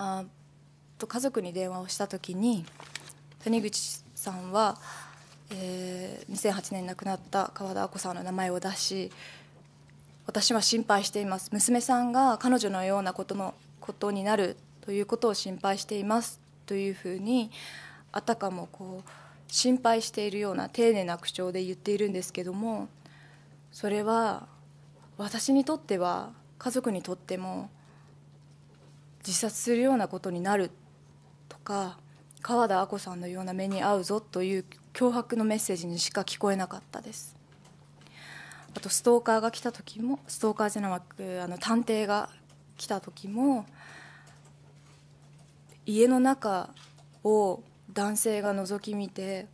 あと家族に電話をした時に谷口さんは、えー、2008年亡くなった川田亜子さんの名前を出し私は心配しています娘さんが彼女のようなことのことになるということを心配していますというふうにあたかもこう心配しているような丁寧な口調で言っているんですけどもそれは私にとっては家族にとっても自殺するようなことになるとか川田亜子さんのような目に遭うぞという脅迫のメッセージにしか聞こえなかったですあとストーカーが来た時もストーカーじゃなくあの探偵が来た時も家の中を男性が覗き見て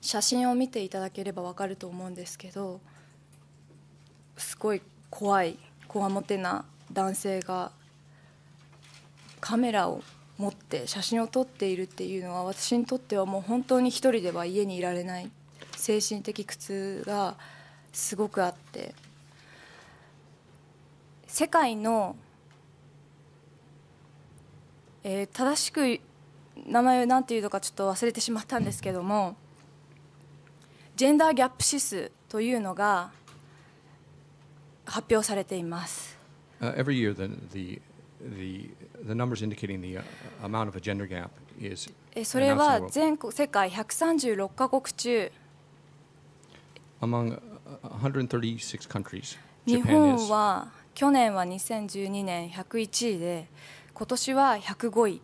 写真を見ていただければ分かると思うんですけどすごい怖いこわもてな男性がカメラを持って写真を撮っているっていうのは私にとってはもう本当に一人では家にいられない精神的苦痛がすごくあって世界の、えー、正しく名前を何て言うのかちょっと忘れてしまったんですけどもジェンダーギャップ指数というのが発表されています。Uh, every year the, the the, the numbers indicating the uh, amount of a gender gap is それは全国世界136カ国中 eh, among uh, 136 countries 日本は去年は2012年101位で今年は105位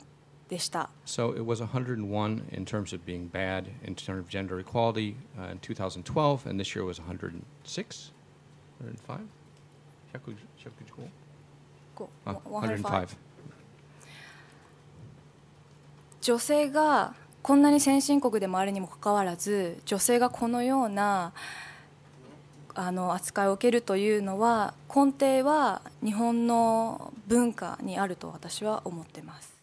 でした。So it was 101 in terms of being bad in terms of gender equality uh, in 2012 and this year was 106 105 105 105 105女性がこんなに先進国でもあるにもかかわらず女性がこのようなあの扱いを受けるというのは根底は日本の文化にあると私は思ってます。